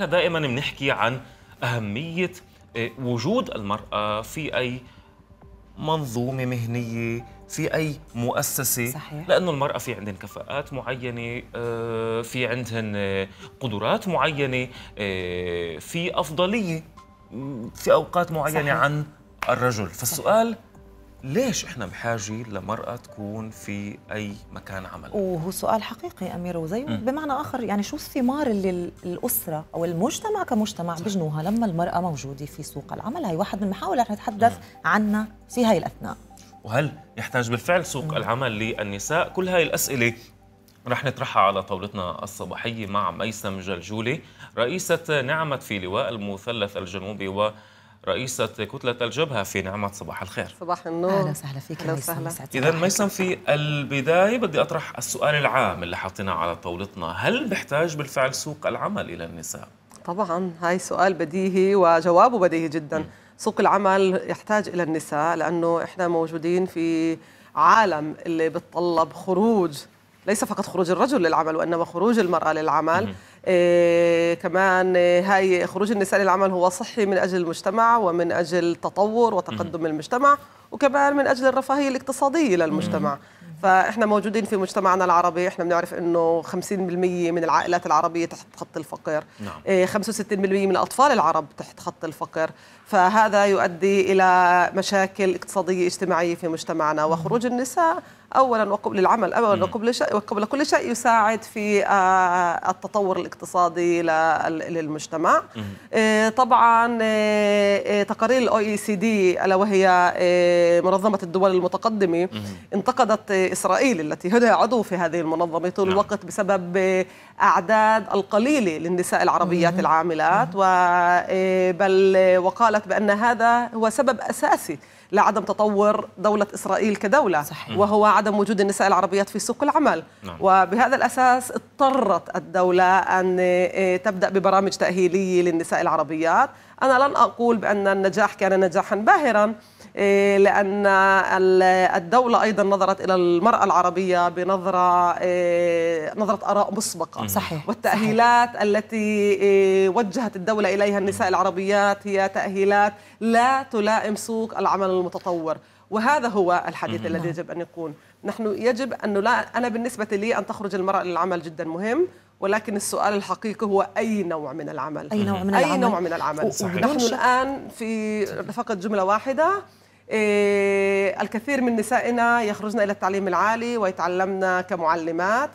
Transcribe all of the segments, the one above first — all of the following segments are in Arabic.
احنا دائما بنحكي عن اهميه آه، وجود المراه في اي منظومه مهنيه في اي مؤسسه صحيح. لانه المراه في عندهن كفاءات معينه آه، في عندهن آه، قدرات معينه في افضليه في اوقات معينه صحيح. عن الرجل فالسؤال صحيح. ليش احنا بحاجه لمراه تكون في اي مكان عمل وهو سؤال حقيقي امير وزي بمعنى اخر يعني شو الثمار اللي الاسره او المجتمع كمجتمع بجنوها لما المراه موجوده في سوق العمل هي واحد من المحاور رح نتحدث عنها في هاي الاثناء وهل يحتاج بالفعل سوق العمل للنساء كل هاي الاسئله رح نطرحها على طاولتنا الصباحية مع ميسم جلجولي رئيسة نعمة في لواء المثلث الجنوبي و رئيسة كتلة الجبهة في نعمة صباح الخير صباح النور أهلا وسهلا فيك أهلا وسهلا إذا ميسم في البداية بدي أطرح السؤال العام اللي حاطيناه على طاولتنا هل بيحتاج بالفعل سوق العمل إلى النساء؟ طبعا هاي سؤال بديهي وجوابه بديهي جدا م. سوق العمل يحتاج إلى النساء لأنه إحنا موجودين في عالم اللي بتطلب خروج ليس فقط خروج الرجل للعمل وانما خروج المراه للعمل إيه كمان آه، هاي خروج النساء للعمل هو صحي من اجل المجتمع ومن اجل تطور وتقدم المجتمع وكمان من اجل الرفاهيه الاقتصاديه للمجتمع فاحنا موجودين في مجتمعنا العربي احنا بنعرف انه 50% من العائلات العربيه تحت خط الفقر نعم. 65% آه، من الاطفال العرب تحت خط الفقر فهذا يؤدي الى مشاكل اقتصاديه اجتماعيه في مجتمعنا وخروج النساء اولا وقبل العمل اولا وقبل شيء وقبل كل شيء يساعد في آه، التطور الاقتصادي للمجتمع آه، طبعا آه، تقارير الاو اي سي دي الا وهي منظمه الدول المتقدمه انتقدت اسرائيل التي هدى عضو في هذه المنظمه طول نعم. الوقت بسبب أعداد القليلة للنساء العربيات العاملات بل وقالت بأن هذا هو سبب أساسي لعدم تطور دولة إسرائيل كدولة صحيح. وهو عدم وجود النساء العربيات في سوق العمل نعم. وبهذا الأساس اضطرت الدولة أن إيه، تبدأ ببرامج تأهيلية للنساء العربيات أنا لن أقول بأن النجاح كان نجاحا باهرا إيه، لأن الدولة أيضا نظرت إلى المرأة العربية بنظرة إيه، نظرة آراء مسبقة صحيح والتأهيلات صحيح. التي إيه، وجهت الدولة إليها النساء العربيات هي تأهيلات لا تلائم سوق العمل المتطور وهذا هو الحديث الذي نعم. يجب أن يكون نحن يجب أن لا أنا بالنسبة لي أن تخرج المرأة للعمل جدا مهم ولكن السؤال الحقيقي هو اي نوع من العمل اي نوع من العمل اي نوع من العمل صحيح. نحن الان في فقط جمله واحده إيه الكثير من نسائنا يخرجن الى التعليم العالي ويتعلمن كمعلمات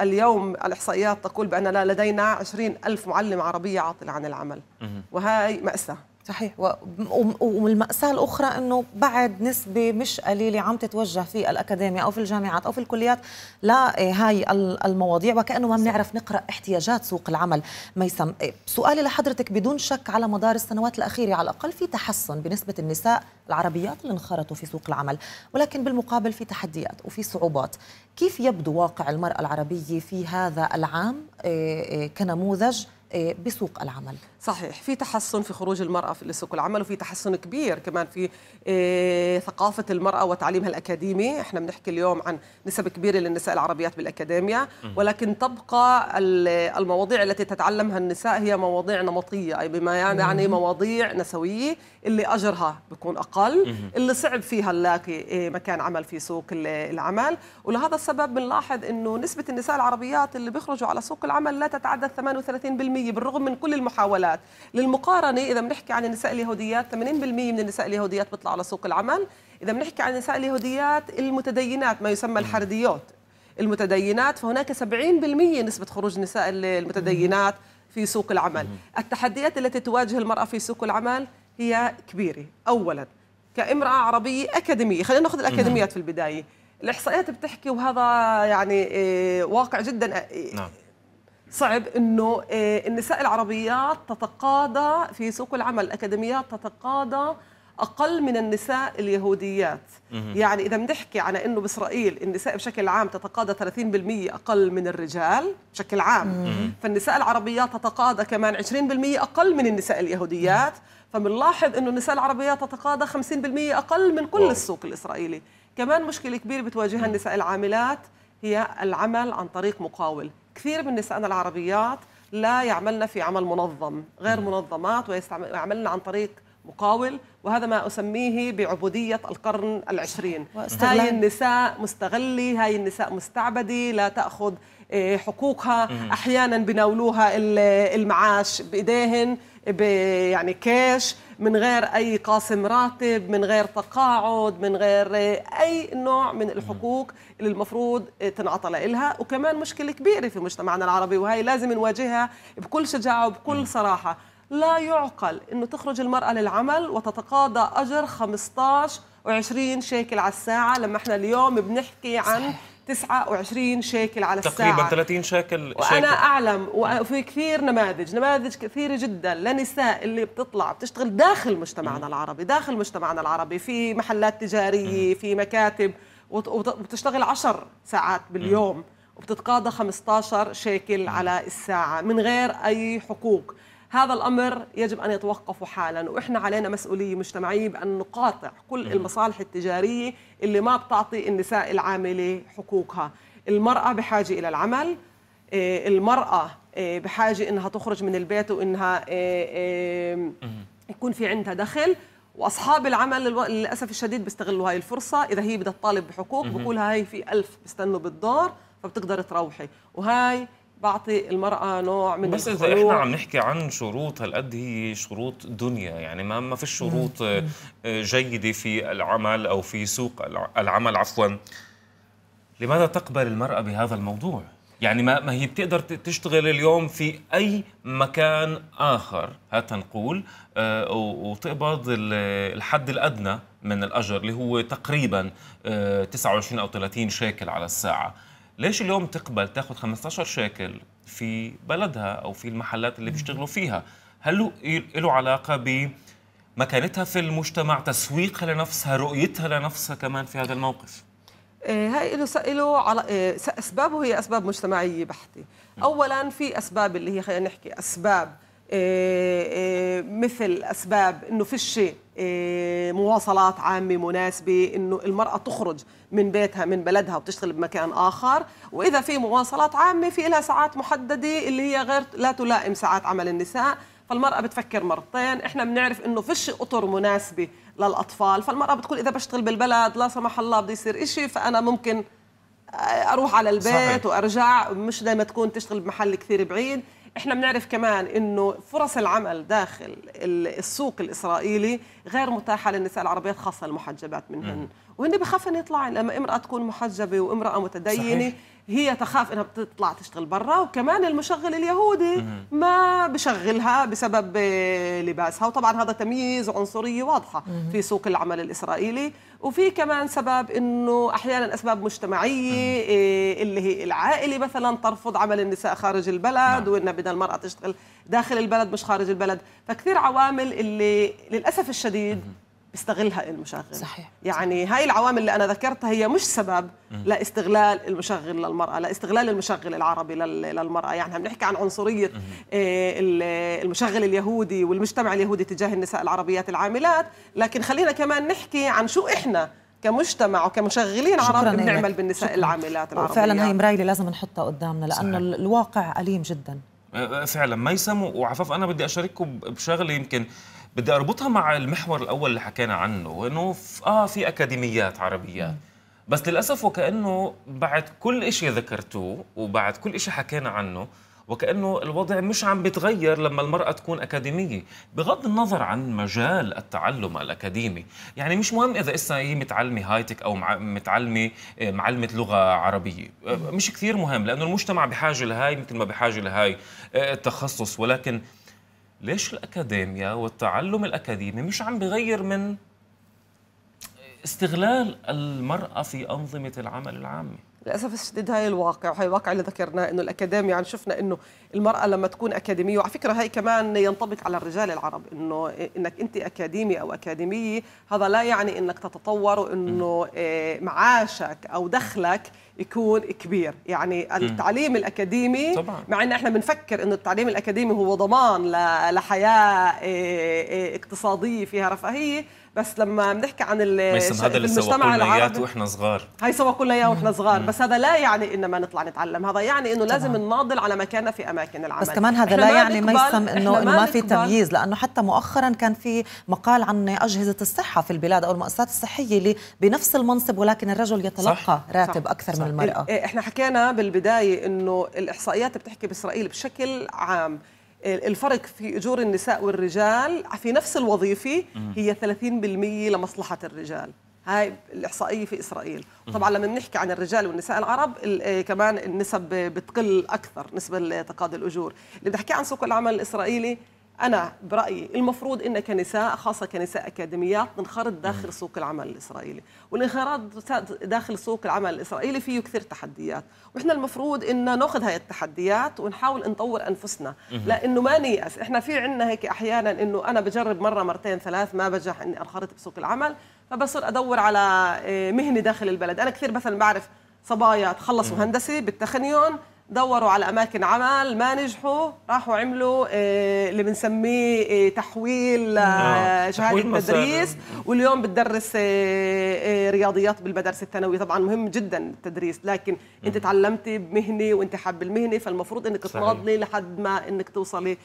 اليوم الإحصائيات تقول بأن لدينا 20 ألف معلم عربية عاطلة عن العمل وهي مأساة صحيح والمأساة الأخرى أنه بعد نسبة مش قليلة عم تتوجه في الأكاديمية أو في الجامعات أو في الكليات آه، هاي المواضيع وكأنه ما بنعرف نقرأ احتياجات سوق العمل ميسم آه، سؤالي لحضرتك بدون شك على مدار السنوات الأخيرة على الأقل في تحسن بنسبة النساء العربيات اللي انخرطوا في سوق العمل ولكن بالمقابل في تحديات وفي صعوبات كيف يبدو واقع المرأة العربية في هذا العام آه، كنموذج آه، بسوق العمل صحيح في تحسن في خروج المرأة في سوق العمل وفي تحسن كبير كمان في آه، ثقافة المرأة وتعليمها الأكاديمي احنا بنحكي اليوم عن نسب كبيرة للنساء العربيات بالأكاديمية ولكن تبقى المواضيع التي تتعلمها النساء هي مواضيع نمطية أي بما يعني مواضيع نسوية اللي أجرها بيكون أقل اللي صعب فيها نلاقي آه، مكان عمل في سوق العمل ولهذا السبب بنلاحظ أنه نسبة النساء العربيات اللي بيخرجوا على سوق العمل لا تتعدى 38% العربية بالرغم من كل المحاولات للمقارنة إذا بنحكي عن النساء اليهوديات 80% من النساء اليهوديات بيطلعوا على سوق العمل إذا بنحكي عن النساء اليهوديات المتدينات ما يسمى الحرديات المتدينات فهناك 70% نسبة خروج النساء المتدينات في سوق العمل التحديات التي تواجه المرأة في سوق العمل هي كبيرة أولا كامرأة عربية أكاديمية خلينا نأخذ الأكاديميات في البداية الإحصائيات بتحكي وهذا يعني إيه، واقع جدا إيه، نعم. صعب انه إيه، النساء العربيات تتقاضى في سوق العمل الاكاديميات تتقاضى اقل من النساء اليهوديات يعني اذا بنحكي على انه باسرائيل النساء بشكل عام تتقاضى 30% اقل من الرجال بشكل عام فالنساء العربيات تتقاضى كمان 20% اقل من النساء اليهوديات فبنلاحظ انه النساء العربيات تتقاضى 50% اقل من كل واو. السوق الاسرائيلي كمان مشكله كبيره بتواجهها النساء العاملات هي العمل عن طريق مقاول كثير من نسائنا العربيات لا يعملن في عمل منظم غير منظمات ويعملن عن طريق مقاول وهذا ما أسميه بعبودية القرن العشرين هاي النساء مستغلي هاي النساء مستعبدي لا تأخذ إيه، حقوقها أحيانا بناولوها المعاش بإيديهن يعني كاش من غير أي قاسم راتب من غير تقاعد من غير أي نوع من الحقوق اللي المفروض تنعطى لها وكمان مشكلة كبيرة في مجتمعنا العربي وهي لازم نواجهها بكل شجاعة وبكل صراحة لا يعقل أنه تخرج المرأة للعمل وتتقاضى أجر 15 و20 شيكل على الساعة لما احنا اليوم بنحكي عن 29 شيكل على الساعة تقريبا 30 شيكل وأنا أعلم وفي كثير نماذج نماذج كثيرة جدا لنساء اللي بتطلع بتشتغل داخل مجتمعنا العربي داخل مجتمعنا العربي في محلات تجارية في مكاتب وبتشتغل 10 ساعات باليوم وبتتقاضى 15 شيكل على الساعة من غير أي حقوق هذا الأمر يجب أن يتوقف حالا وإحنا علينا مسؤولية مجتمعية بأن نقاطع كل المصالح التجارية اللي ما بتعطي النساء العاملة حقوقها المرأة بحاجة إلى العمل إيه، المرأة إيه، بحاجة إنها تخرج من البيت وإنها إيه، يكون في عندها دخل واصحاب العمل للاسف الشديد بيستغلوا هاي الفرصه اذا هي بدها تطالب بحقوق بقولها هاي في ألف بيستنوا بالدار فبتقدر تروحي وهاي بعطي المرأة نوع من بس إذا إحنا عم نحكي عن شروط هالقد هي شروط دنيا يعني ما ما في شروط آه، آه، جيدة في العمل أو في سوق العمل عفوا لماذا تقبل المرأة بهذا الموضوع؟ يعني ما, ما هي بتقدر تشتغل اليوم في أي مكان آخر هات نقول آه، وتقبض الحد الأدنى من الأجر اللي هو تقريبا 29 أو 30 شيكل على الساعة ليش اليوم تقبل تاخذ 15 شيكل في بلدها او في المحلات اللي بيشتغلوا فيها هل له علاقه ب مكانتها في المجتمع تسويقها لنفسها رؤيتها لنفسها كمان في هذا الموقف آه، هاي له له على آه، اسبابه هي اسباب مجتمعيه بحته اولا في اسباب اللي هي خلينا نحكي اسباب آه، آه، مثل اسباب انه فيش آه، مواصلات عامه مناسبه انه المراه تخرج من بيتها من بلدها وتشتغل بمكان اخر واذا في مواصلات عامه في لها ساعات محدده اللي هي غير لا تلائم ساعات عمل النساء فالمرأة بتفكر مرتين احنا بنعرف انه فيش اطر مناسبة للاطفال فالمرأة بتقول اذا بشتغل بالبلد لا سمح الله بده يصير إشي فانا ممكن اروح على البيت صحيح. وارجع مش دائما تكون تشتغل بمحل كثير بعيد احنا بنعرف كمان انه فرص العمل داخل السوق الاسرائيلي غير متاحه للنساء العربيات خاصه المحجبات منهن وهن بخافن يطلعن لما امراه تكون محجبه وامراه متدينه صحيح. هي تخاف انها بتطلع تشتغل برا وكمان المشغل اليهودي ما بشغلها بسبب لباسها وطبعا هذا تمييز وعنصريه واضحه في سوق العمل الاسرائيلي وفي كمان سبب انه احيانا اسباب مجتمعيه إيه، اللي هي العائله مثلا ترفض عمل النساء خارج البلد نعم. وان بدها المراه تشتغل داخل البلد مش خارج البلد فكثير عوامل اللي للاسف الشديد بيستغلها المشغل صحيح يعني هاي العوامل اللي انا ذكرتها هي مش سبب لاستغلال المشغل للمراه لاستغلال المشغل العربي للمراه يعني عم نحكي عن عنصريه آه، المشغل اليهودي والمجتمع اليهودي تجاه النساء العربيات العاملات لكن خلينا كمان نحكي عن شو احنا كمجتمع وكمشغلين عرب بنعمل بالنساء شكرا. العاملات العربيات فعلا هي مرايه لازم نحطها قدامنا لانه الواقع اليم جدا أه، أه، فعلا ميسم وعفاف انا بدي اشارككم بشغله يمكن بدي اربطها مع المحور الاول اللي حكينا عنه انه اه في اكاديميات عربيه بس للاسف وكانه بعد كل شيء ذكرتوه وبعد كل شيء حكينا عنه وكانه الوضع مش عم بيتغير لما المراه تكون اكاديميه بغض النظر عن مجال التعلم الاكاديمي يعني مش مهم اذا اسا هي متعلمه هاي تك او متعلمه آه، معلمه لغه عربيه آه، مش كثير مهم لانه المجتمع بحاجه لهاي مثل ما بحاجه لهاي آه، التخصص ولكن ليش الأكاديميا والتعلم الأكاديمي مش عم بغير من استغلال المرأة في أنظمة العمل العام للاسف الشديد هاي الواقع وهي الواقع اللي ذكرناه انه الاكاديميا يعني شفنا انه المراه لما تكون اكاديميه وعلى فكره هاي كمان ينطبق على الرجال العرب انه انك انت اكاديمي او اكاديميه هذا لا يعني انك تتطور وانه آه، معاشك او دخلك يكون كبير يعني التعليم الاكاديمي طبعا. مع ان احنا بنفكر انه التعليم الاكاديمي هو ضمان لحياه إيه، إيه، اقتصاديه فيها رفاهيه بس لما بنحكي عن هذا اللي سوقوا لنا واحنا صغار هي سوا كل اياه واحنا صغار بس هذا لا يعني ان ما نطلع نتعلم هذا يعني انه لازم نناضل على مكاننا في اماكن العمل بس كمان هذا لا يعني ميسم انه ما, ما في تمييز لانه حتى مؤخرا كان في مقال عن اجهزه الصحه في البلاد او المؤسسات الصحيه اللي بنفس المنصب ولكن الرجل يتلقى صح راتب صح اكثر صح من المراه إيه، إيه، احنا حكينا بالبدايه انه الاحصائيات بتحكي باسرائيل بشكل عام الفرق في اجور النساء والرجال في نفس الوظيفه هي 30% لمصلحه الرجال هاي الاحصائيه في اسرائيل طبعا لما بنحكي عن الرجال والنساء العرب إيه كمان النسب بتقل اكثر نسبه لتقاضي الاجور اللي بدي احكي عن سوق العمل الاسرائيلي أنا برأيي المفروض أن كنساء خاصة كنساء أكاديميات ننخرط داخل سوق العمل الإسرائيلي والانخراط داخل سوق العمل الإسرائيلي فيه كثير تحديات وإحنا المفروض أن نأخذ هاي التحديات ونحاول نطور أنفسنا لأنه ما نيأس إحنا في عندنا هيك أحيانا أنه أنا بجرب مرة مرتين ثلاث ما بنجح أني أنخرط بسوق العمل فبصير أدور على آه، مهنة داخل البلد أنا كثير مثلا بعرف صبايا تخلصوا هندسة بالتخنيون دوروا على اماكن عمل ما نجحوا راحوا عملوا آه، اللي بنسميه آه، تحويل آه. آه، شهاده تدريس واليوم بتدرس رياضيات بالمدارس الثانويه طبعا مهم جدا التدريس لكن انت تعلمتي بمهنه وانت حابه المهنه فالمفروض انك تناضلي لحد ما انك توصلي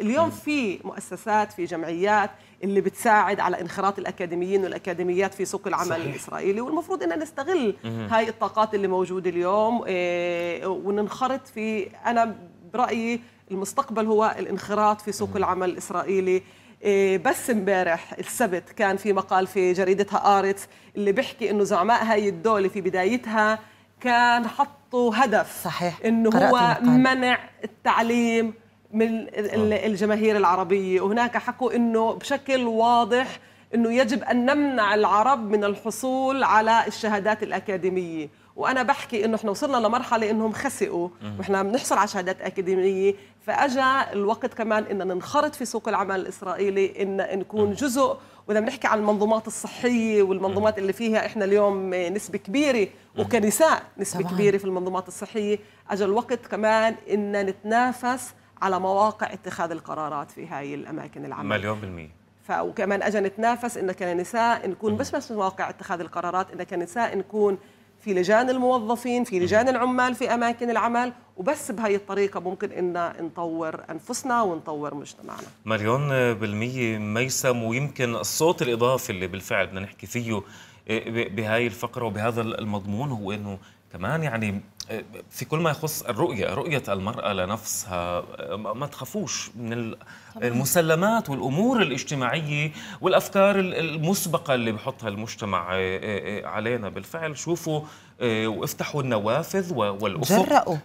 اليوم في مؤسسات في جمعيات اللي بتساعد على انخراط الاكاديميين والاكاديميات في سوق العمل صحيح. الاسرائيلي والمفروض اننا نستغل هاي الطاقات اللي موجوده اليوم آه، وننخرط في انا برايي المستقبل هو الانخراط في سوق العمل الاسرائيلي آه، بس امبارح السبت كان في مقال في جريدتها آرتس اللي بيحكي انه زعماء هاي الدوله في بدايتها كان حطوا هدف صحيح انه هو منع التعليم من الجماهير العربية وهناك حكوا أنه بشكل واضح أنه يجب أن نمنع العرب من الحصول على الشهادات الأكاديمية وانا بحكي انه احنا وصلنا لمرحله انهم خسئوا واحنا بنحصل على شهادات اكاديميه فاجى الوقت كمان اننا ننخرط في سوق العمل الاسرائيلي ان نكون جزء واذا بنحكي عن المنظومات الصحيه والمنظومات اللي فيها احنا اليوم نسبه كبيره وكنساء نسبه طبعاً. كبيره في المنظومات الصحيه اجى الوقت كمان ان نتنافس على مواقع اتخاذ القرارات في هاي الاماكن العامه مليون بالميه وكمان اجى نتنافس ان كنساء نكون مش بس مواقع اتخاذ القرارات ان كنساء نكون في لجان الموظفين في لجان العمال في اماكن العمل وبس بهي الطريقة ممكن إن نطور أنفسنا ونطور مجتمعنا مليون بالمية ميسم ويمكن الصوت الإضافي اللي بالفعل بدنا نحكي فيه إيه، بهاي الفقرة وبهذا المضمون هو إنه كمان يعني في كل ما يخص الرؤية رؤية المرأة لنفسها ما تخافوش من المسلمات والأمور الاجتماعية والأفكار المسبقة اللي بحطها المجتمع آه، آه، علينا بالفعل شوفوا آه، وافتحوا النوافذ والأفق جرأوا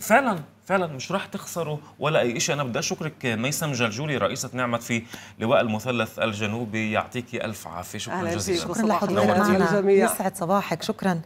فعلا فعلا مش راح تخسروا ولا اي شيء انا بدي اشكرك ميسم جلجولي رئيسه نعمه في لواء المثلث الجنوبي يعطيكي الف عافيه شكرا جزيلا شكرا لحضورك يسعد صباحك شكرا